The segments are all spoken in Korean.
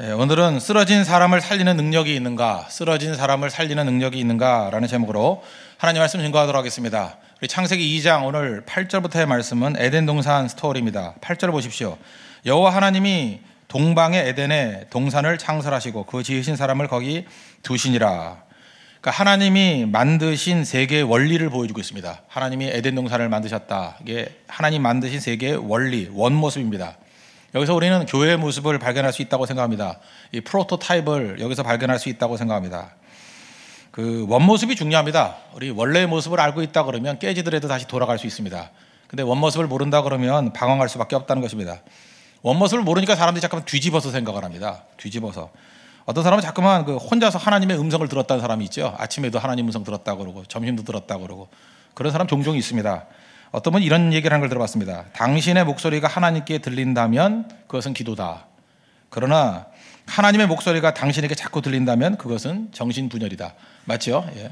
예, 오늘은 쓰러진 사람을 살리는 능력이 있는가, 쓰러진 사람을 살리는 능력이 있는가라는 제목으로 하나님 말씀 증거하도록 하겠습니다. 우리 창세기 2장 오늘 8절부터의 말씀은 에덴 동산 스토리입니다. 8절 보십시오. 여호와 하나님이 동방의 에덴에 동산을 창설하시고 그 지으신 사람을 거기 두시니라. 그러니까 하나님이 만드신 세계의 원리를 보여주고 있습니다. 하나님이 에덴 동산을 만드셨다. 이게 하나님 만드신 세계의 원리, 원모습입니다. 여기서 우리는 교회의 모습을 발견할 수 있다고 생각합니다. 이 프로토타입을 여기서 발견할 수 있다고 생각합니다. 그 원모습이 중요합니다. 우리 원래의 모습을 알고 있다 그러면 깨지더라도 다시 돌아갈 수 있습니다. 근데 원모습을 모른다 그러면 방황할 수밖에 없다는 것입니다. 원모습을 모르니까 사람들이 잠깐 뒤집어서 생각을 합니다. 뒤집어서. 어떤 사람은 자꾸만 그 혼자서 하나님의 음성을 들었다는 사람이 있죠. 아침에도 하나님 음성 들었다 그러고 점심도 들었다 그러고 그런 사람 종종 있습니다. 어떤 분이 런 얘기를 한 걸 들어봤습니다. 당신의 목소리가 하나님께 들린다면 그것은 기도다. 그러나 하나님의 목소리가 당신에게 자꾸 들린다면 그것은 정신분열이다. 맞죠? 예.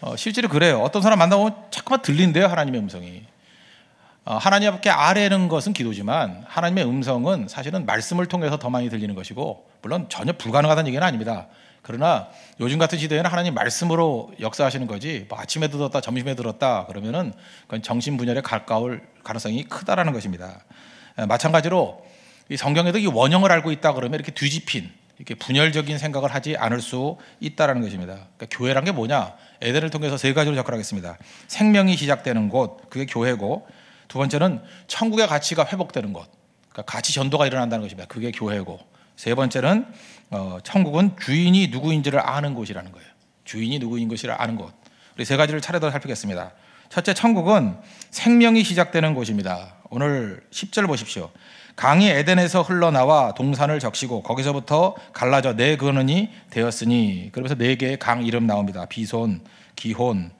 어, 실제로 그래요. 어떤 사람 만나면 자꾸만 들린대요. 하나님의 음성이. 어, 하나님 앞에 아래는 것은 기도지만 하나님의 음성은 사실은 말씀을 통해서 더 많이 들리는 것이고 물론 전혀 불가능하다는 얘기는 아닙니다. 그러나 요즘 같은 시대에는 하나님 말씀으로 역사하시는 거지 뭐 아침에 들었다 점심에 들었다 그러면은 그건 정신 분열에 가까울 가능성이 크다라는 것입니다. 마찬가지로 이 성경에도 이 원형을 알고 있다 그러면 이렇게 뒤집힌 이렇게 분열적인 생각을 하지 않을 수 있다라는 것입니다. 그러니까 교회란 게 뭐냐? 에덴을 통해서 세 가지로 접근하겠습니다. 생명이 시작되는 곳, 그게 교회고 두 번째는 천국의 가치가 회복되는 곳, 그러니까 가치 전도가 일어난다는 것입니다. 그게 교회고 세 번째는 어, 천국은 주인이 누구인지를 아는 곳이라는 거예요. 주인이 누구인 것을 아는 곳. 우리 세 가지를 차례대로 살피겠습니다. 첫째, 천국은 생명이 시작되는 곳입니다. 오늘 10절 보십시오. 강이 에덴에서 흘러나와 동산을 적시고 거기서부터 갈라져 네 근원이 되었으니 그러면서 네 개의 강 이름 나옵니다. 비손, 기혼,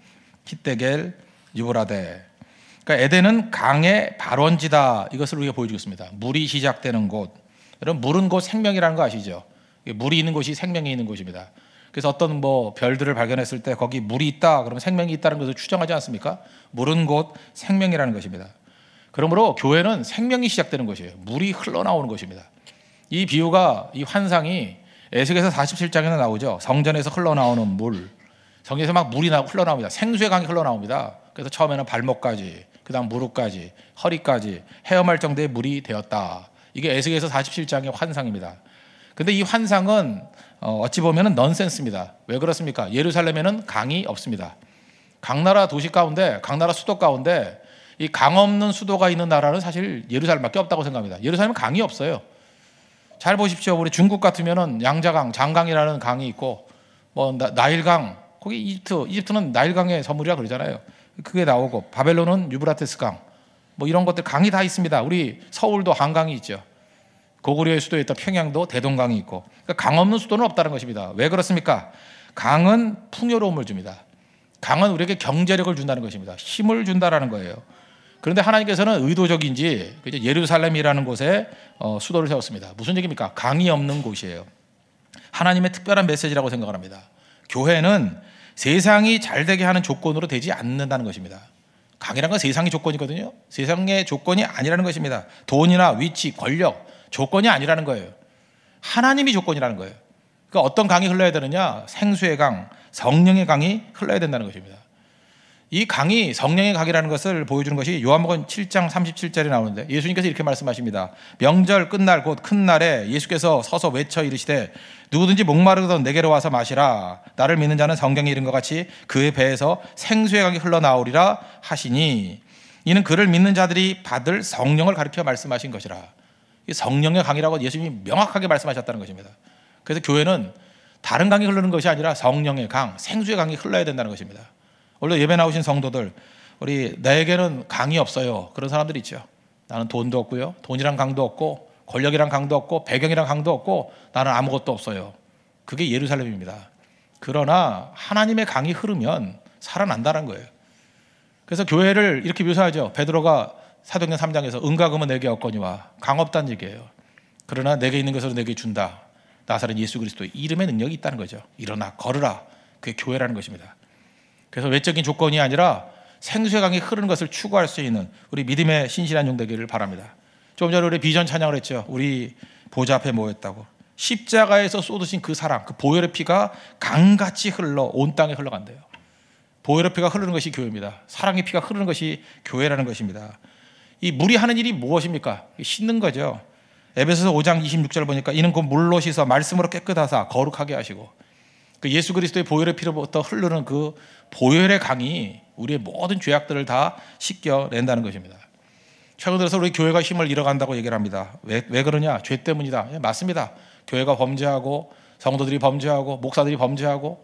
히데겔, 유브라데. 그러니까 에덴은 강의 발원지다. 이것을 우리가 보여주고 습니다 물이 시작되는 곳. 여러분 물은 곧 생명이라는 거 아시죠? 물이 있는 곳이 생명이 있는 곳입니다. 그래서 어떤 뭐 별들을 발견했을 때 거기 물이 있다 그러면 생명이 있다는 것을 추정하지 않습니까? 물은 곧 생명이라는 것입니다. 그러므로 교회는 생명이 시작되는 것이에요. 물이 흘러나오는 것입니다. 이 비유가 이 환상이 에스겔서 47장에는 나오죠. 성전에서 흘러나오는 물. 성전에서 막 물이 나 흘러나옵니다. 생수의 강이 흘러나옵니다. 그래서 처음에는 발목까지, 그다음 무릎까지, 허리까지 헤엄할 정도의 물이 되었다. 이게 에스겔서 47장의 환상입니다. 근데 이 환상은 어, 어찌 보면 넌센스입니다. 왜 그렇습니까? 예루살렘에는 강이 없습니다. 강나라 도시 가운데, 강나라 수도 가운데 이 강 없는 수도가 있는 나라는 사실 예루살렘밖에 없다고 생각합니다. 예루살렘은 강이 없어요. 잘 보십시오. 우리 중국 같으면은 양자강, 장강이라는 강이 있고 뭐 나, 일강 거기 이집트, 이집트는 나일강의 선물이라 그러잖아요. 그게 나오고 바벨론은 유브라테스 강, 뭐 이런 것들 강이 다 있습니다. 우리 서울도 한강이 있죠. 고구려의 수도 에 있다 평양도 대동강이 있고 그러니까 강 없는 수도는 없다는 것입니다. 왜 그렇습니까? 강은 풍요로움을 줍니다. 강은 우리에게 경제력을 준다는 것입니다. 힘을 준다라는 거예요. 그런데 하나님께서는 의도적인지 그 예루살렘이라는 곳에 어, 수도를 세웠습니다. 무슨 얘기입니까? 강이 없는 곳이에요. 하나님의 특별한 메시지라고 생각합니다. 을 교회는 세상이 잘 되게 하는 조건으로 되지 않는다는 것입니다. 강이란 건 세상의 조건이거든요. 세상의 조건이 아니라는 것입니다. 돈이나 위치, 권력, 조건이 아니라는 거예요. 하나님이 조건이라는 거예요. 그러니까 어떤 강이 흘러야 되느냐? 생수의 강, 성령의 강이 흘러야 된다는 것입니다. 이 강이 성령의 강이라는 것을 보여주는 것이 요한복음 7장 37절에 나오는데 예수님께서 이렇게 말씀하십니다. 명절 끝날 곧 큰 날에 예수께서 서서 외쳐 이르시되 누구든지 목마르거든 내게로 와서 마시라. 나를 믿는 자는 성경에 이른 것 같이 그의 배에서 생수의 강이 흘러나오리라 하시니 이는 그를 믿는 자들이 받을 성령을 가르켜 말씀하신 것이라. 성령의 강이라고 예수님이 명확하게 말씀하셨다는 것입니다. 그래서 교회는 다른 강이 흐르는 것이 아니라 성령의 강, 생수의 강이 흘러야 된다는 것입니다. 원래 예배 나오신 성도들, 우리 내게는 강이 없어요. 그런 사람들이 있죠. 나는 돈도 없고요. 돈이란 강도 없고, 권력이란 강도 없고, 배경이란 강도 없고, 나는 아무것도 없어요. 그게 예루살렘입니다. 그러나 하나님의 강이 흐르면 살아난다는 거예요. 그래서 교회를 이렇게 묘사하죠. 베드로가 사도행전 3장에서 은과 금은 내게 없거니와 강업단 얘기예요. 그러나 내게 있는 것으로 내게 준다. 나사렛 예수 그리스도의 이름의 능력이 있다는 거죠. 일어나 걸으라. 그게 교회라는 것입니다. 그래서 외적인 조건이 아니라 생수의 강이 흐르는 것을 추구할 수 있는 우리 믿음의 신실한 용 되기를 바랍니다. 조금 전에 우리 비전 찬양을 했죠. 우리 보좌 앞에 모였다고. 십자가에서 쏟으신 그 사랑, 그 보혈의 피가 강같이 흘러 온 땅에 흘러간대요. 보혈의 피가 흐르는 것이 교회입니다. 사랑의 피가 흐르는 것이 교회라는 것입니다. 이 물이 하는 일이 무엇입니까? 씻는 거죠. 에베소서 5장 26절 보니까 이는 곧 물로 씻어 말씀으로 깨끗하사 거룩하게 하시고 그 예수 그리스도의 보혈의 피로부터 흐르는 그 보혈의 강이 우리의 모든 죄악들을 다 씻겨낸다는 것입니다. 최근 들어서 우리 교회가 힘을 잃어간다고 얘기를 합니다. 왜, 왜 그러냐? 죄 때문이다. 예, 맞습니다. 교회가 범죄하고 성도들이 범죄하고 목사들이 범죄하고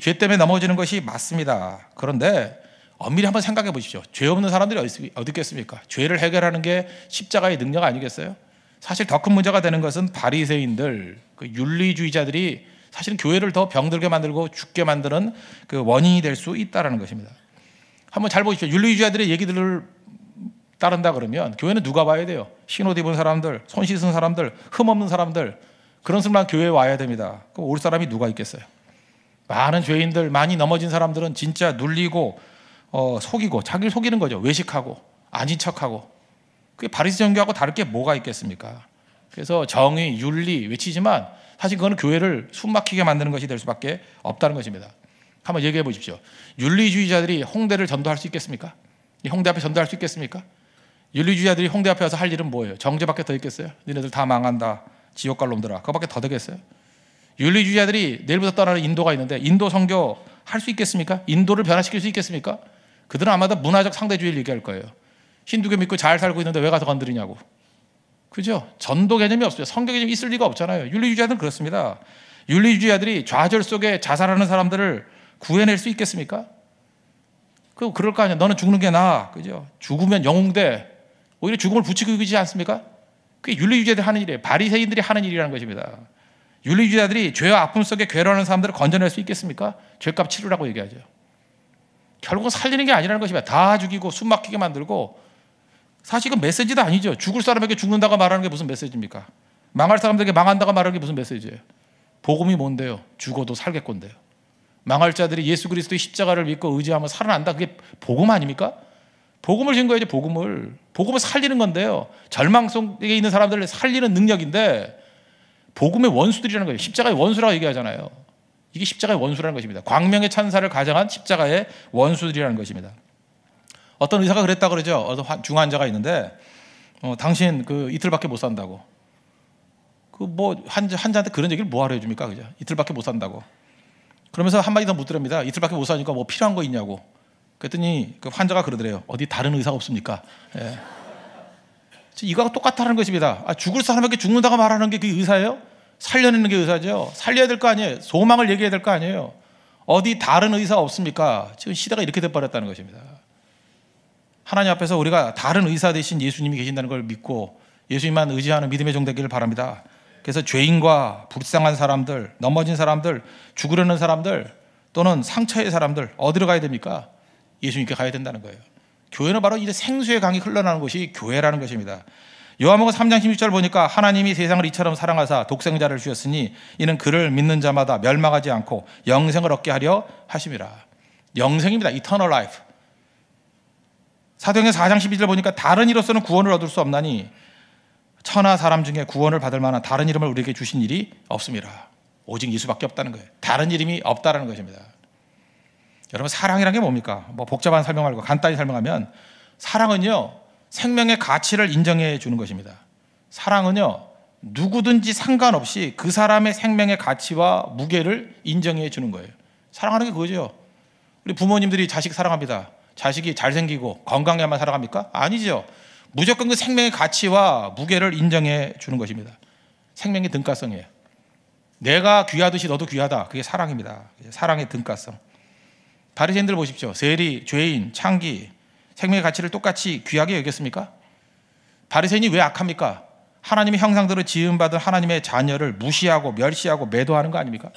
죄 때문에 넘어지는 것이 맞습니다. 그런데 엄밀히 어, 한번 생각해 보십시오. 죄 없는 사람들이 어디, 어디 있겠습니까? 죄를 해결하는 게 십자가의 능력 아니겠어요? 사실 더 큰 문제가 되는 것은 바리새인들, 그 윤리주의자들이 사실은 교회를 더 병들게 만들고 죽게 만드는 그 원인이 될 수 있다라는 것입니다. 한번 잘 보십시오. 윤리주의자들의 얘기들을 따른다 그러면 교회는 누가 봐야 돼요? 신옷 입은 사람들, 손 씻은 사람들, 흠 없는 사람들 그런 사람만 교회에 와야 됩니다. 그 올 사람이 누가 있겠어요? 많은 죄인들, 많이 넘어진 사람들은 진짜 눌리고 어, 속이고 자기를 속이는 거죠. 외식하고 아닌 척하고 그게 바리스 정교하고 다를 게 뭐가 있겠습니까? 그래서 정의, 윤리 외치지만 사실 그거는 교회를 숨막히게 만드는 것이 될 수밖에 없다는 것입니다. 한번 얘기해 보십시오. 윤리주의자들이 홍대를 전도할 수 있겠습니까? 이 홍대 앞에 전도할 수 있겠습니까? 윤리주의자들이 홍대 앞에 와서 할 일은 뭐예요? 정죄밖에 더 있겠어요? 니네들 다 망한다. 지옥 갈 놈들아. 그거밖에 더 되겠어요? 윤리주의자들이 내일부터 떠나는 인도가 있는데 인도 선교 할 수 있겠습니까? 인도를 변화시킬 수 있겠습니까? 그들은 아마도 문화적 상대주의를 얘기할 거예요. 힌두교 믿고 잘 살고 있는데 왜 가서 건드리냐고. 그죠? 전도 개념이 없어요. 성격 개념이 있을 리가 없잖아요. 윤리주의자들은 그렇습니다. 윤리주의자들이 좌절 속에 자살하는 사람들을 구해낼 수 있겠습니까? 그 그럴 거 아니야. 너는 죽는 게 나아. 그죠? 죽으면 영웅돼. 오히려 죽음을 부추기지 않습니까? 그게 윤리주의자들 하는 일이에요. 바리새인들이 하는 일이라는 것입니다. 윤리주의자들이 죄와 아픔 속에 괴로워하는 사람들을 건져낼 수 있겠습니까? 죄값 치르라고 얘기하죠. 결국은 살리는 게 아니라는 것입니다. 다 죽이고 숨 막히게 만들고 사실 그 메시지도 아니죠. 죽을 사람에게 죽는다고 말하는 게 무슨 메시지입니까? 망할 사람들에게 망한다고 말하는 게 무슨 메시지예요? 복음이 뭔데요? 죽어도 살겠건데요. 망할 자들이 예수 그리스도의 십자가를 믿고 의지하면 살아난다. 그게 복음 아닙니까? 복음을 증거해야지 복음을. 복음을 살리는 건데요. 절망 속에 있는 사람들을 살리는 능력인데 복음의 원수들이라는 거예요. 십자가의 원수라고 얘기하잖아요. 이게 십자가의 원수라는 것입니다. 광명의 찬사를 가장한 십자가의 원수들이라는 것입니다. 어떤 의사가 그랬다 그러죠. 어떤 중환자가 있는데 어, 당신 그 이틀밖에 못 산다고. 그뭐 환자 환자한테 그런 얘기를 뭐하러 해줍니까, 그죠? 이틀밖에 못 산다고. 그러면서 한마디 더 묻더랍니다. 이틀밖에 못 사니까 뭐 필요한 거 있냐고. 그랬더니 그 환자가 그러더래요. 어디 다른 의사가 없습니까? 예. 이거하고 똑같다는 것입니다. 아, 죽을 사람에게 죽는다고 말하는 게 그 의사예요? 살려내는 게 의사죠. 살려야 될 거 아니에요. 소망을 얘기해야 될 거 아니에요. 어디 다른 의사 없습니까? 지금 시대가 이렇게 돼버렸다는 것입니다. 하나님 앞에서 우리가 다른 의사 대신 예수님이 계신다는 걸 믿고 예수님만 의지하는 믿음의 종 되기를 바랍니다. 그래서 죄인과 불쌍한 사람들, 넘어진 사람들, 죽으려는 사람들 또는 상처의 사람들 어디로 가야 됩니까? 예수님께 가야 된다는 거예요. 교회는 바로 이제 생수의 강이 흘러나는 곳이 교회라는 것입니다. 요한복음 3장 16절 보니까 하나님이 세상을 이처럼 사랑하사 독생자를 주셨으니 이는 그를 믿는 자마다 멸망하지 않고 영생을 얻게 하려 하심이라. 영생입니다. 이터널 라이프. 사도행전 4장 12절 보니까 다른 이로서는 구원을 얻을 수 없나니 천하 사람 중에 구원을 받을 만한 다른 이름을 우리에게 주신 일이 없습니다. 오직 예수밖에 없다는 거예요. 다른 이름이 없다라는 것입니다. 여러분 사랑이란 게 뭡니까? 뭐 복잡한 설명하고 간단히 설명하면 사랑은요 생명의 가치를 인정해 주는 것입니다. 사랑은요, 누구든지 상관없이 그 사람의 생명의 가치와 무게를 인정해 주는 거예요. 사랑하는 게 그거죠. 우리 부모님들이 자식 사랑합니다. 자식이 잘생기고 건강해야만 사랑합니까? 아니죠. 무조건 그 생명의 가치와 무게를 인정해 주는 것입니다. 생명의 등가성이에요. 내가 귀하듯이 너도 귀하다. 그게 사랑입니다. 사랑의 등가성. 바리새인들 보십시오. 세리, 죄인, 창기, 생명의 가치를 똑같이 귀하게 여겼습니까? 바리새인이 왜 악합니까? 하나님의 형상대로 지음받은 하나님의 자녀를 무시하고 멸시하고 매도하는 거 아닙니까?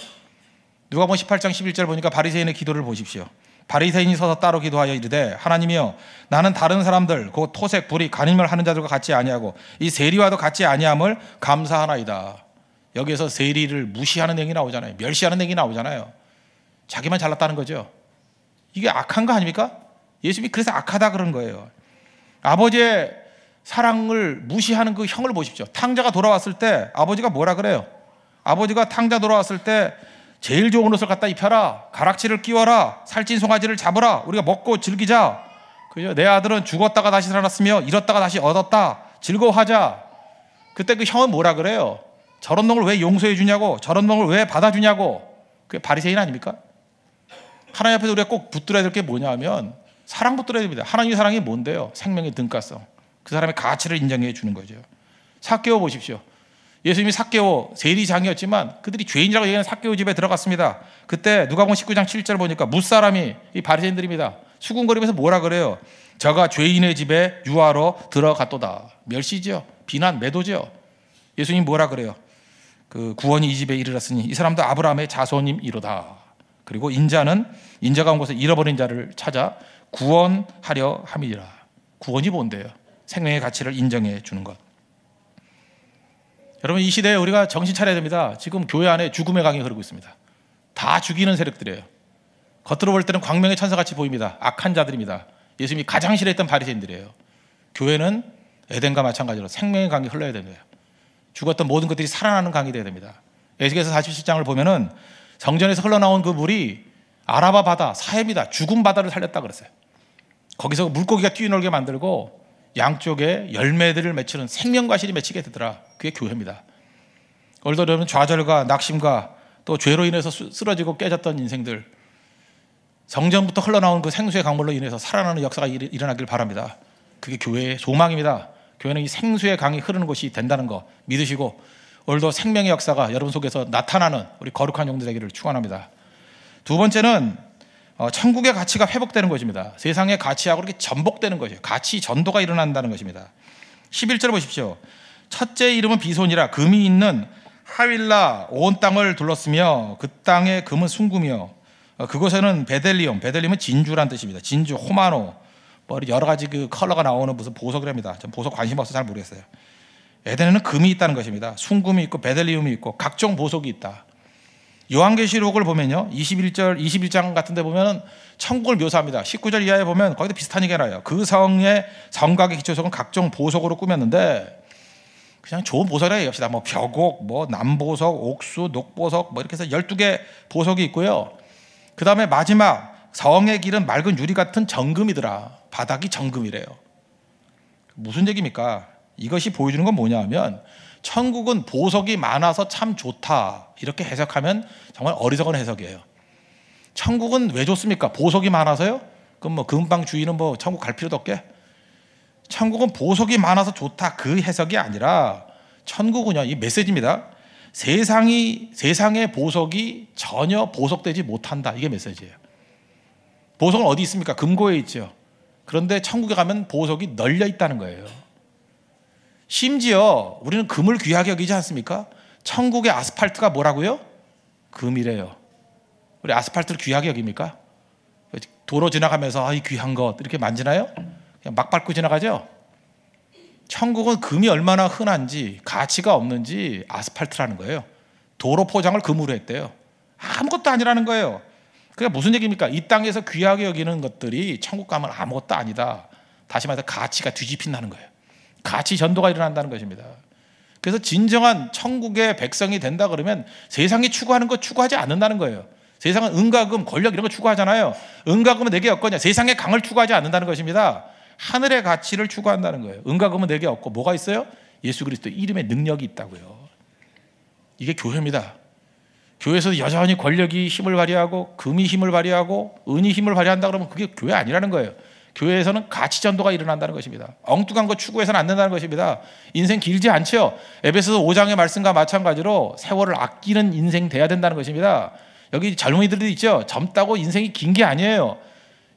누가복음 보 18장 11절 보니까 바리새인의 기도를 보십시오. 바리새인이 서서 따로 기도하여 이르되 하나님이여 나는 다른 사람들 그 토색 불이 간임을 하는 자들과 같지 아니하고 이 세리와도 같지 아니함을 감사하나이다. 여기에서 세리를 무시하는 행위 나오잖아요. 멸시하는 행위 나오잖아요. 자기만 잘났다는 거죠. 이게 악한 거 아닙니까? 예수님이 그래서 악하다 그런 거예요. 아버지의 사랑을 무시하는 그 형을 보십시오. 탕자가 돌아왔을 때 아버지가 뭐라 그래요? 아버지가 탕자 돌아왔을 때 제일 좋은 옷을 갖다 입혀라. 가락지를 끼워라. 살찐 송아지를 잡으라. 우리가 먹고 즐기자. 그죠? 내 아들은 죽었다가 다시 살아으며 잃었다가 다시 얻었다. 즐거워하자. 그때 그 형은 뭐라 그래요? 저런 놈을 왜 용서해 주냐고. 저런 놈을 왜 받아 주냐고. 그게 바리새인 아닙니까? 하나님 앞에서 우리가 꼭 붙들어야 될 게 뭐냐 면 사랑부터 해야 됩니다. 하나님의 사랑이 뭔데요? 생명의 등가성. 그 사람의 가치를 인정해 주는 거죠. 사개오 보십시오. 예수님이 사개오 세리장이었지만 그들이 죄인이라고 얘기하는 사개오 집에 들어갔습니다. 그때 누가복음 19장 7절 보니까 무사람이 이 바리새인들입니다. 수군거리면서 뭐라 그래요? 저가 죄인의 집에 유하러 들어갔도다. 멸시죠. 비난, 매도죠. 예수님 뭐라 그래요? 그 구원이 이 집에 이르렀으니 이 사람도 아브라함의 자손임 이로다. 그리고 인자는 인자가 온 곳에 잃어버린 자를 찾아 구원하려 함이라. 구원이 뭔데요? 생명의 가치를 인정해 주는 것. 여러분 이 시대에 우리가 정신 차려야 됩니다. 지금 교회 안에 죽음의 강이 흐르고 있습니다. 다 죽이는 세력들이에요. 겉으로 볼 때는 광명의 천사같이 보입니다. 악한 자들입니다. 예수님이 가장 싫어했던 바리새인들이에요. 교회는 에덴과 마찬가지로 생명의 강이 흘러야 됩니다. 죽었던 모든 것들이 살아나는 강이 되어야 됩니다. 에스겔서 47장을 보면은 성전에서 흘러나온 그 물이 아라바 바다, 사해이다 죽은 바다를 살렸다 그랬어요. 거기서 물고기가 뛰어놀게 만들고 양쪽에 열매들을 맺히는 생명과실이 맺히게 되더라. 그게 교회입니다. 얼더려면 좌절과 낙심과 또 죄로 인해서 쓰러지고 깨졌던 인생들 성전부터 흘러나온 그 생수의 강물로 인해서 살아나는 역사가 일어나길 바랍니다. 그게 교회의 소망입니다. 교회는 이 생수의 강이 흐르는 곳이 된다는 거 믿으시고 오늘도 생명의 역사가 여러분 속에서 나타나는 우리 거룩한 영들 되기를 축원합니다. 두 번째는 어, 천국의 가치가 회복되는 것입니다. 세상의 가치하고 이렇게 전복되는 것이에요. 가치 전도가 일어난다는 것입니다. 11절 보십시오. 첫째 이름은 비손이라 금이 있는 하윌라 온 땅을 둘렀으며 그땅의 금은 숭구며 어, 그곳에는 베델리움, 베델리움은 진주란 뜻입니다. 진주, 호마노, 뭐 여러 가지 그 컬러가 나오는 무슨 보석이랍니다. 전 보석 관심 없어서 잘 모르겠어요. 에덴에는 금이 있다는 것입니다. 숭금이 있고 베델리움이 있고 각종 보석이 있다. 요한계시록을 보면요. 21절 21장 같은 데 보면은 천국을 묘사합니다. 19절 이하에 보면 거기도 비슷한 얘기가 나요. 그 성의 성각의 기초석은 각종 보석으로 꾸몄는데 그냥 좋은 보석이라 얘기합시다. 뭐 벼곡, 뭐 남보석, 옥수, 녹보석 뭐 이렇게 해서 12개 보석이 있고요. 그다음에 마지막 성의 길은 맑은 유리 같은 정금이더라. 바닥이 정금이래요. 무슨 얘기입니까? 이것이 보여주는 건 뭐냐 하면 천국은 보석이 많아서 참 좋다. 이렇게 해석하면 정말 어리석은 해석이에요. 천국은 왜 좋습니까? 보석이 많아서요? 그럼 뭐 금방 주인은 뭐 천국 갈 필요도 없게? 천국은 보석이 많아서 좋다. 그 해석이 아니라 천국은요. 이 메시지입니다. 세상이 세상의 보석이 전혀 보석되지 못한다. 이게 메시지예요. 보석은 어디 있습니까? 금고에 있죠. 그런데 천국에 가면 보석이 널려 있다는 거예요. 심지어 우리는 금을 귀하게 여기지 않습니까? 천국의 아스팔트가 뭐라고요? 금이래요. 우리 아스팔트를 귀하게 여깁니까? 도로 지나가면서 아, 이 귀한 것 이렇게 만지나요? 그냥 막 밟고 지나가죠. 천국은 금이 얼마나 흔한지 가치가 없는지 아스팔트라는 거예요. 도로 포장을 금으로 했대요. 아무것도 아니라는 거예요. 그게 무슨 얘기입니까? 이 땅에서 귀하게 여기는 것들이 천국 가면 아무것도 아니다. 다시 말해서 가치가 뒤집힌다는 거예요. 같이 전도가 일어난다는 것입니다. 그래서 진정한 천국의 백성이 된다 그러면 세상이 추구하는 거 추구하지 않는다는 거예요. 세상은 은가금, 권력 이런 거 추구하잖아요. 은가금은 내게 없거냐? 세상의 강을 추구하지 않는다는 것입니다. 하늘의 가치를 추구한다는 거예요. 은가금은 내게 없고 뭐가 있어요? 예수 그리스도 이름의 능력이 있다고요. 이게 교회입니다. 교회에서 여전히 권력이 힘을 발휘하고 금이 힘을 발휘하고 은이 힘을 발휘한다 그러면 그게 교회 아니라는 거예요. 교회에서는 가치 전도가 일어난다는 것입니다. 엉뚱한 거 추구해서는 안 된다는 것입니다. 인생 길지 않지 에베소서 5장의 말씀과 마찬가지로 세월을 아끼는 인생 돼야 된다는 것입니다. 여기 젊은이들도 있죠. 젊다고 인생이 긴 게 아니에요.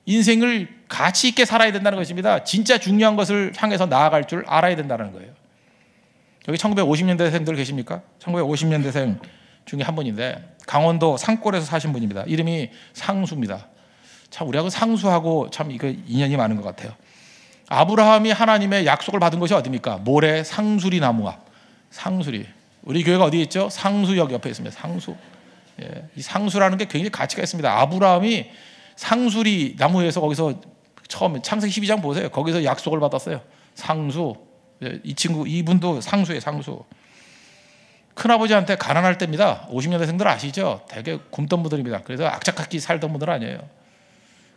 인생을 가치 있게 살아야 된다는 것입니다. 진짜 중요한 것을 향해서 나아갈 줄 알아야 된다는 거예요. 여기 1950년대생들 계십니까? 1950년대생 중에 한 분인데 강원도 산골에서 사신 분입니다. 이름이 상수입니다. 참 우리하고 상수하고 참 이거 인연이 많은 것 같아요. 아브라함이 하나님의 약속을 받은 것이 어디입니까? 모래 상수리 나무 앞. 상수리. 우리 교회가 어디 있죠? 상수역 옆에 있습니다. 상수. 예. 이 상수라는 게 굉장히 가치가 있습니다. 아브라함이 상수리 나무에서 거기서 처음 창세기 12장 보세요. 거기서 약속을 받았어요. 상수. 예. 이 친구 이분도 상수예 상수. 큰아버지한테 가난할 때입니다. 50년대생들 아시죠? 되게 굶던 분들입니다. 그래서 악착같이 살던 분들 아니에요.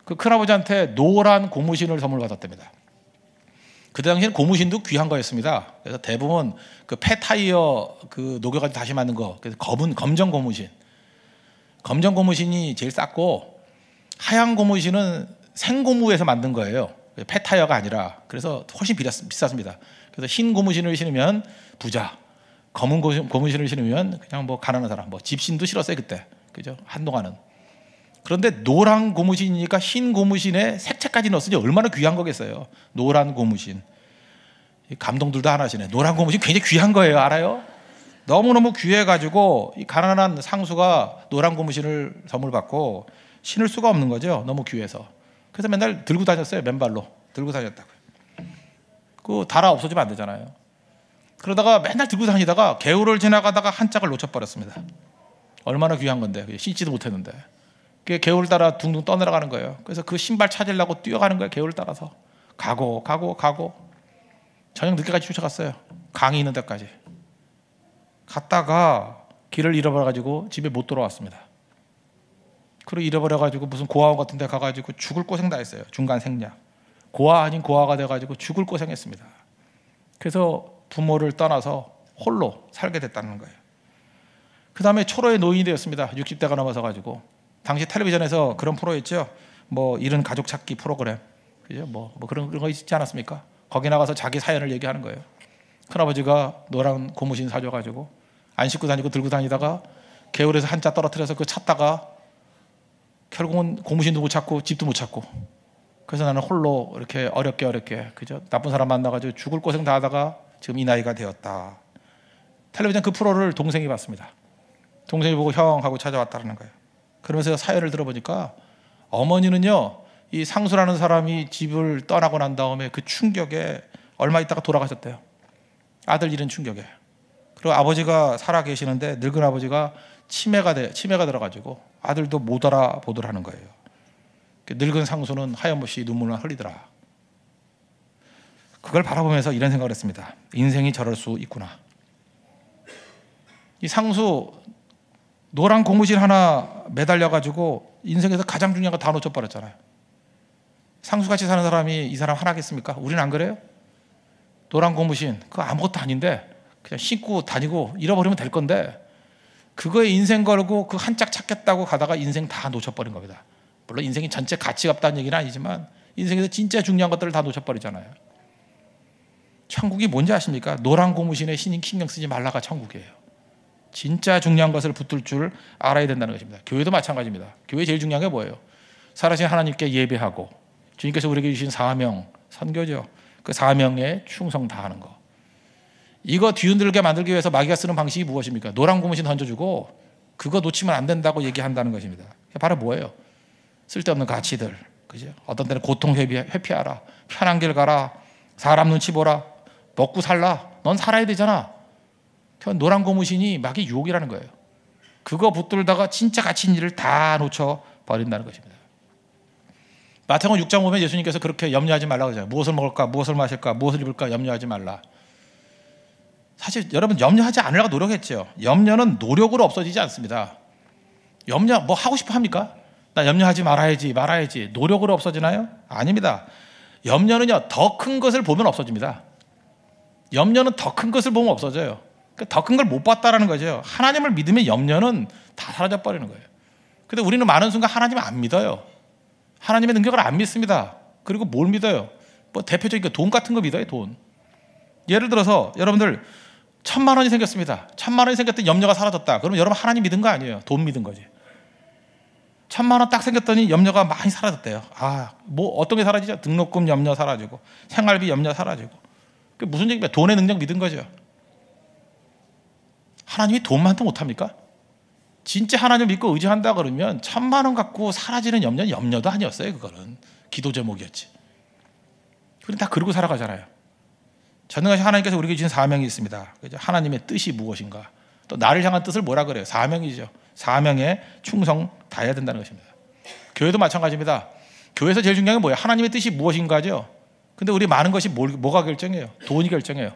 그 큰아버지한테 노란 고무신을 선물 받았답니다. 그당시에 고무신도 귀한 거였습니다. 그래서 대부분 그 폐타이어 그 녹여가지고 다시 만든 거, 그래서 검은 검정 고무신, 검정 고무신이 제일 쌌고 하얀 고무신은 생고무에서 만든 거예요. 폐타이어가 아니라 그래서 훨씬 비쌌, 비쌌습니다. 그래서 흰 고무신을 신으면 부자, 검은 고무신을 신으면 그냥 뭐 가난한 사람, 뭐 집신도 싫었어요 그때, 그죠? 한동안은 그런데 노란 고무신이니까 흰 고무신에 색채까지 넣었으니 얼마나 귀한 거겠어요. 노란 고무신. 감동들도 하나시네. 노란 고무신 굉장히 귀한 거예요. 알아요? 너무너무 귀해가지고 이 가난한 상수가 노란 고무신을 선물 받고 신을 수가 없는 거죠. 너무 귀해서. 그래서 맨날 들고 다녔어요. 맨발로. 들고 다녔다고요. 그 달아 없어지면 안 되잖아요. 그러다가 맨날 들고 다니다가 개울을 지나가다가 한 짝을 놓쳐버렸습니다. 얼마나 귀한 건데. 씻지도 못했는데. 개울 따라 둥둥 떠내려가는 거예요. 그래서 그 신발 찾으려고 뛰어가는 거예요. 개울 따라서 가고 가고 가고 저녁 늦게까지 쫓아갔어요. 강이 있는 데까지 갔다가 길을 잃어버려가지고 집에 못 돌아왔습니다. 그리고 잃어버려가지고 무슨 고아원 같은 데 가가지고 죽을 고생 다 했어요. 중간 생략. 고아 아닌 고아가 돼가지고 죽을 고생했습니다. 그래서 부모를 떠나서 홀로 살게 됐다는 거예요. 그 다음에 초로의 노인이 되었습니다. 60대가 넘어서 가지고. 당시 텔레비전에서 그런 프로였죠. 뭐 이런 가족 찾기 프로그램. 그죠? 뭐, 뭐 그런, 그런 거 있지 않았습니까? 거기 나가서 자기 사연을 얘기하는 거예요. 큰아버지가 노란 고무신 사줘가지고 안 씻고 다니고 들고 다니다가 개울에서 한자 떨어뜨려서 그 찾다가 결국은 고무신 누구 찾고 집도 못 찾고 그래서 나는 홀로 이렇게 어렵게 어렵게 그죠 나쁜 사람 만나가지고 죽을 고생 다 하다가 지금 이 나이가 되었다 텔레비전 그 프로를 동생이 봤습니다 동생이 보고 형 하고 찾아왔다는 거예요 그러면서 사연을 들어보니까 어머니는요, 이 상수라는 사람이 집을 떠나고 난 다음에 그 충격에 얼마 있다가 돌아가셨대요. 아들 잃은 충격에. 그리고 아버지가 살아 계시는데 늙은 아버지가 치매가 돼, 치매가 들어가지고 아들도 못 알아보더라는 거예요. 그 늙은 상수는 하염없이 눈물을 흘리더라. 그걸 바라보면서 이런 생각을 했습니다. 인생이 저럴 수 있구나. 이 상수 노란 고무신 하나 매달려가지고 인생에서 가장 중요한 거 다 놓쳐버렸잖아요. 상수같이 사는 사람이 이 사람 하나겠습니까? 우리는 안 그래요? 노란 고무신, 그 아무것도 아닌데, 그냥 신고 다니고 잃어버리면 될 건데, 그거에 인생 걸고 그 한 짝 찾겠다고 가다가 인생 다 놓쳐버린 겁니다. 물론 인생이 전체 가치가 없다는 얘기는 아니지만, 인생에서 진짜 중요한 것들을 다 놓쳐버리잖아요. 천국이 뭔지 아십니까? 노란 고무신에 신인 신경 쓰지 말라가 천국이에요. 진짜 중요한 것을 붙들 줄 알아야 된다는 것입니다. 교회도 마찬가지입니다. 교회 제일 중요한 게 뭐예요? 살아신 하나님께 예배하고 주님께서 우리에게 주신 사명, 선교죠. 그 사명에 충성 다하는 거. 이거 뒤흔들게 만들기 위해서 마귀가 쓰는 방식이 무엇입니까? 노랑 고무신 던져주고 그거 놓치면 안 된다고 얘기한다는 것입니다. 바로 뭐예요? 쓸데없는 가치들. 그죠? 어떤 때는 고통 회피, 회피하라. 편한 길 가라. 사람 눈치 보라. 먹고 살라. 넌 살아야 되잖아. 저 노란 고무신이 마귀 유혹이라는 거예요. 그거 붙들다가 진짜 갇힌 일을 다 놓쳐 버린다는 것입니다. 마태복음 6장 보면 예수님께서 그렇게 염려하지 말라고 하잖아요. 무엇을 먹을까, 무엇을 마실까, 무엇을 입을까 염려하지 말라. 사실 여러분 염려하지 않으려고 노력했죠. 염려는 노력으로 없어지지 않습니다. 염려 뭐 하고 싶어 합니까? 나 염려하지 말아야지, 말아야지. 노력으로 없어지나요? 아닙니다. 염려는요, 더 큰 것을 보면 없어집니다. 염려는 더 큰 것을 보면 없어져요. 그 더큰 걸 못 봤다라는 거죠. 하나님을 믿으면 염려는 다 사라져 버리는 거예요. 근데 우리는 많은 순간 하나님을 안 믿어요. 하나님의 능력을 안 믿습니다. 그리고 뭘 믿어요? 뭐 대표적인 게돈 그 같은 거 믿어요, 돈. 예를 들어서 여러분들 천만 원이 생겼습니다. 천만 원이 생겼더니 염려가 사라졌다. 그러면 여러분 하나님 믿은 거 아니에요. 돈 믿은 거지. 천만 원 딱 생겼더니 염려가 많이 사라졌대요. 아, 뭐 어떤 게 사라지죠? 등록금 염려 사라지고 생활비 염려 사라지고. 그게 무슨 얘기입니까? 돈의 능력 믿은 거죠. 하나님이 돈만도 못합니까? 진짜 하나님 믿고 의지한다 그러면 천만 원 갖고 사라지는 염려 염려도 아니었어요. 그거는 기도 제목이었지. 그런데 다 그러고 살아가잖아요. 전능하신 하나님께서 우리에게 주신 사명이 있습니다. 그죠? 하나님의 뜻이 무엇인가? 또 나를 향한 뜻을 뭐라 그래요? 사명이죠. 사명에 충성 다해야 된다는 것입니다. 교회도 마찬가지입니다. 교회에서 제일 중요한 게 뭐예요? 하나님의 뜻이 무엇인가죠. 근데 우리 많은 것이 뭘, 뭐가 결정해요? 돈이 결정해요.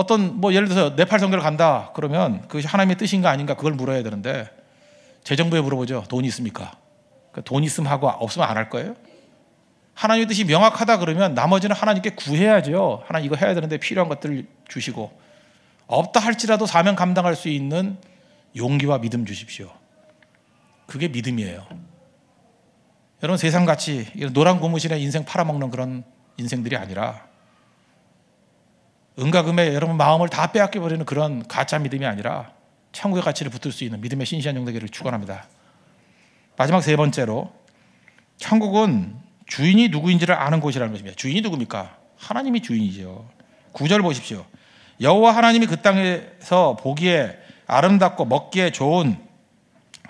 어떤 뭐 예를 들어서 네팔 선교를 간다 그러면 그것이 하나님의 뜻인가 아닌가 그걸 물어야 되는데 재정부에 물어보죠. 돈이 있습니까? 그러돈 그러니까 있으면 하고 없으면 안 할 거예요? 하나님의 뜻이 명확하다 그러면 나머지는 하나님께 구해야죠. 하나님 이거 해야 되는데 필요한 것들 주시고 없다 할지라도 사명 감당할 수 있는 용기와 믿음 주십시오. 그게 믿음이에요. 여러분 세상같이 노란 고무신에 인생 팔아먹는 그런 인생들이 아니라 은가금에 여러분 마음을 다 빼앗겨 버리는 그런 가짜 믿음이 아니라 천국의 가치를 붙들 수 있는 믿음의 신실한 용되기를 축원합니다. 마지막 세 번째로 천국은 주인이 누구인지를 아는 곳이라는 것입니다. 주인이 누굽니까? 하나님이 주인이죠. 구절 보십시오. 여호와 하나님이 그 땅에서 보기에 아름답고 먹기에 좋은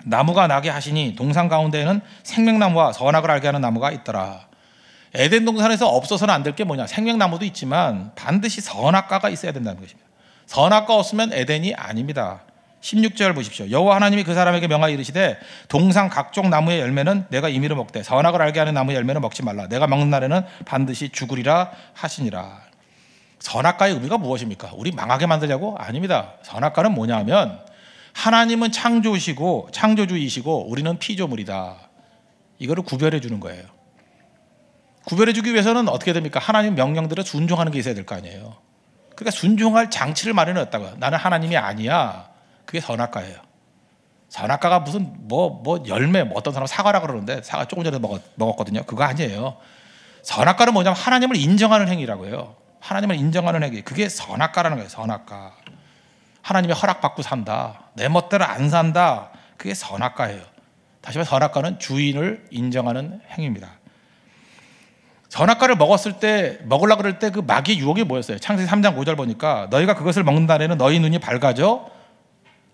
나무가 나게 하시니 동산 가운데에는 생명나무와 선악을 알게 하는 나무가 있더라. 에덴 동산에서 없어서는 안 될 게 뭐냐? 생명나무도 있지만 반드시 선악과가 있어야 된다는 것입니다. 선악과 없으면 에덴이 아닙니다. 16절 보십시오. 여호와 하나님이 그 사람에게 명하여 이르시되 동상 각종 나무의 열매는 내가 임의로 먹되 선악을 알게 하는 나무의 열매는 먹지 말라. 내가 먹는 날에는 반드시 죽으리라 하시니라. 선악과의 의미가 무엇입니까? 우리 망하게 만들려고? 아닙니다. 선악과는 뭐냐면 하나님은 창조시고 창조주이시고 우리는 피조물이다. 이거를 구별해 주는 거예요. 구별해 주기 위해서는 어떻게 됩니까? 하나님 명령대로 순종하는 게 있어야 될 거 아니에요. 그러니까 순종할 장치를 마련해 다고 나는 하나님이 아니야. 그게 선악과예요. 선악과가 무슨 뭐뭐 뭐 열매 뭐 어떤 사람 사과라 그러는데 사과 조금 전에 먹었, 먹었거든요. 그거 아니에요. 선악과는 뭐냐면 하나님을 인정하는 행위라고 요 하나님을 인정하는 행위. 그게 선악과라는 거예요. 선악과. 하나님의 허락받고 산다. 내 멋대로 안 산다. 그게 선악과예요. 다시 말해 선악과는 주인을 인정하는 행위입니다. 전학과를 먹었을 때 먹으려 그럴 때그 마귀의 유혹이 뭐였어요? 창세기 3장 5절 보니까 너희가 그것을 먹는 날에는 너희 눈이 밝아져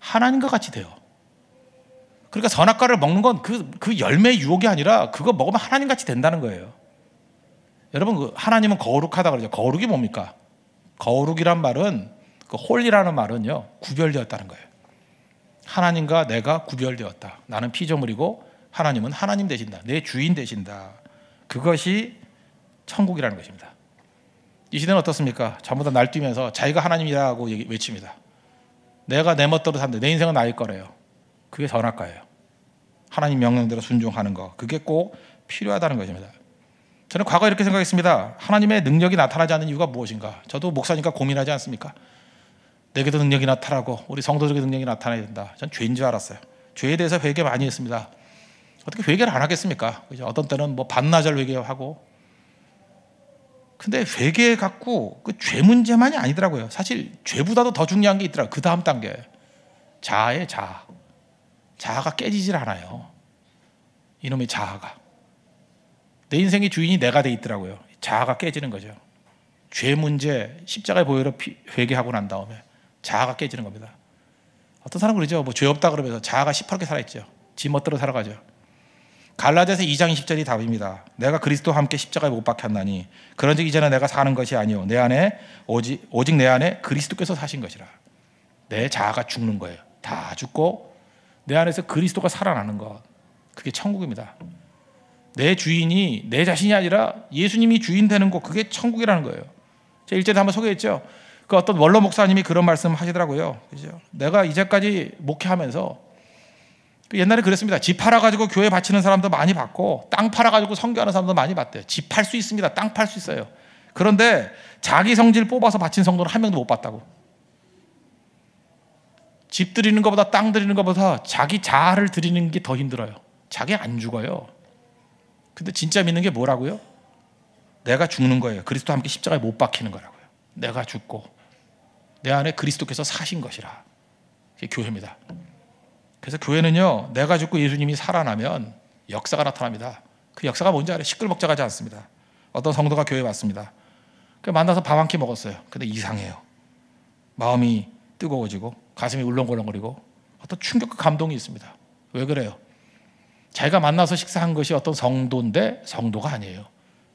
하나님과 같이 돼요. 그러니까 선악과를 먹는 건 그그 그 열매의 유혹이 아니라 그거 먹으면 하나님 같이 된다는 거예요. 여러분 그 하나님은 거룩하다 그러죠. 거룩이 뭡니까? 거룩이란 말은 그 홀이라는 말은요 구별되었다는 거예요. 하나님과 내가 구별되었다. 나는 피조물이고 하나님은 하나님 되신다. 내 주인 되신다. 그것이 천국이라는 것입니다. 이 시대는 어떻습니까? 전부 다 날뛰면서 자기가 하나님이라고 외칩니다. 내가 내 멋대로 산다. 내 인생은 나의 거래요. 그게 전학가예요. 하나님 명령대로 순종하는 거. 그게 꼭 필요하다는 것입니다. 저는 과거 이렇게 생각했습니다. 하나님의 능력이 나타나지 않는 이유가 무엇인가? 저도 목사니까 고민하지 않습니까? 내게도 능력이 나타나고 우리 성도들에게 능력이 나타나야 된다. 전 죄인 줄 알았어요. 죄에 대해서 회개 많이 했습니다. 어떻게 회개를 안 하겠습니까? 그죠? 어떤 때는 뭐 반나절 회개하고 근데 회개 갖고 그 죄 문제만이 아니더라고요. 사실 죄보다도 더 중요한 게 있더라고요. 그 다음 단계 자아의 자아. 자아가 깨지질 않아요. 이놈의 자아가. 내 인생의 주인이 내가 돼 있더라고요. 자아가 깨지는 거죠. 죄 문제, 십자가의 보혈로 회개하고 난 다음에 자아가 깨지는 겁니다. 어떤 사람 그러죠. 뭐 죄 없다 그러면서 자아가 시퍼렇게 살아있죠. 지 멋대로 살아가죠. 갈라디아서 2장 20절이 답입니다. 내가 그리스도와 함께 십자가에 못 박혔나니 그런즉 이제는 내가 사는 것이 아니요 내 안에 오직, 오직 내 안에 그리스도께서 사신 것이라. 내 자아가 죽는 거예요. 다 죽고 내 안에서 그리스도가 살아나는 것. 그게 천국입니다. 내 주인이 내 자신이 아니라 예수님이 주인 되는 곳 그게 천국이라는 거예요. 제가 일전에 한번 소개했죠. 그 어떤 원로 목사님이 그런 말씀 하시더라고요. 그죠? 내가 이제까지 목회하면서 옛날에 그랬습니다. 집 팔아가지고 교회 바치는 사람도 많이 받고, 땅 팔아가지고 성교하는 사람도 많이 받대요. 집 팔 수 있습니다. 땅 팔 수 있어요. 그런데 자기 성질 뽑아서 바친 성도는 한 명도 못 봤다고. 집 드리는 것보다 땅 드리는 것보다 자기 자아를 드리는 게 더 힘들어요. 자기 안 죽어요. 근데 진짜 믿는 게 뭐라고요? 내가 죽는 거예요. 그리스도 함께 십자가에 못 박히는 거라고요. 내가 죽고 내 안에 그리스도께서 사신 것이라. 교회입니다. 그래서 교회는요, 내가 죽고 예수님이 살아나면 역사가 나타납니다. 그 역사가 뭔지 알아요? 시끌벅적하지 않습니다. 어떤 성도가 교회에 왔습니다. 그 만나서 밥 한 끼 먹었어요. 근데 이상해요. 마음이 뜨거워지고 가슴이 울렁거렁거리고 어떤 충격과 감동이 있습니다. 왜 그래요? 자기가 만나서 식사한 것이 어떤 성도인데 성도가 아니에요.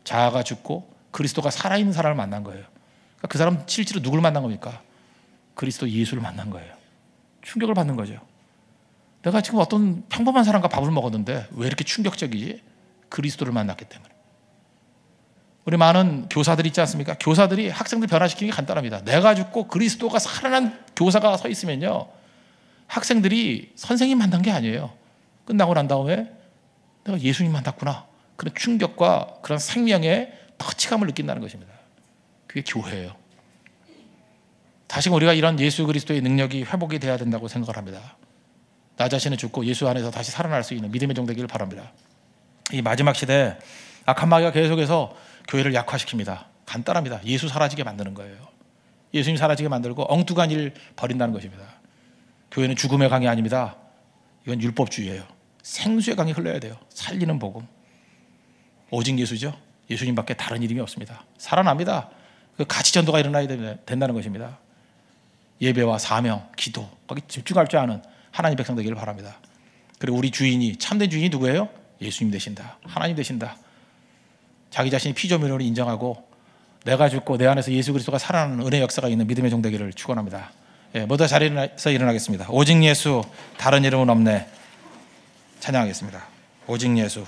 자아가 죽고 그리스도가 살아있는 사람을 만난 거예요. 그러니까 그 사람 실제로 누굴 만난 겁니까? 그리스도 예수를 만난 거예요. 충격을 받는 거죠. 내가 지금 어떤 평범한 사람과 밥을 먹었는데 왜 이렇게 충격적이지? 그리스도를 만났기 때문에. 우리 많은 교사들이 있지 않습니까? 교사들이 학생들 변화시키는 게 간단합니다. 내가 죽고 그리스도가 살아난 교사가 서 있으면요. 학생들이 선생님 만난 게 아니에요. 끝나고 난 다음에 내가 예수님 만났구나. 그런 충격과 그런 생명의 터치감을 느낀다는 것입니다. 그게 교회예요. 다시 우리가 이런 예수 그리스도의 능력이 회복이 돼야 된다고 생각을 합니다. 나자신을 죽고 예수 안에서 다시 살아날 수 있는 믿음의 종 되기를 바랍니다. 이 마지막 시대 악한 마귀가 계속해서 교회를 약화시킵니다. 간단합니다. 예수 사라지게 만드는 거예요. 예수님 사라지게 만들고 엉뚱한 일 버린다는 것입니다. 교회는 죽음의 강이 아닙니다. 이건 율법주의예요. 생수의 강이 흘러야 돼요. 살리는 복음. 오직 예수죠. 예수님밖에 다른 이름이 없습니다. 살아납니다. 그 가치 전도가 일어나야 된다는 것입니다. 예배와 사명, 기도 거기 집중할 줄 아는 하나님 백성 되기를 바랍니다. 그리고 우리 주인이 참된 주인이 누구예요? 예수님 되신다. 하나님 되신다. 자기 자신이 피조물을 인정하고 내가 죽고 내 안에서 예수 그리스도가 살아나는 은혜 역사가 있는 믿음의 종 되기를 축원합니다. 예, 모두 자리에서 일어나겠습니다. 오직 예수 다른 이름은 없네. 찬양하겠습니다. 오직 예수.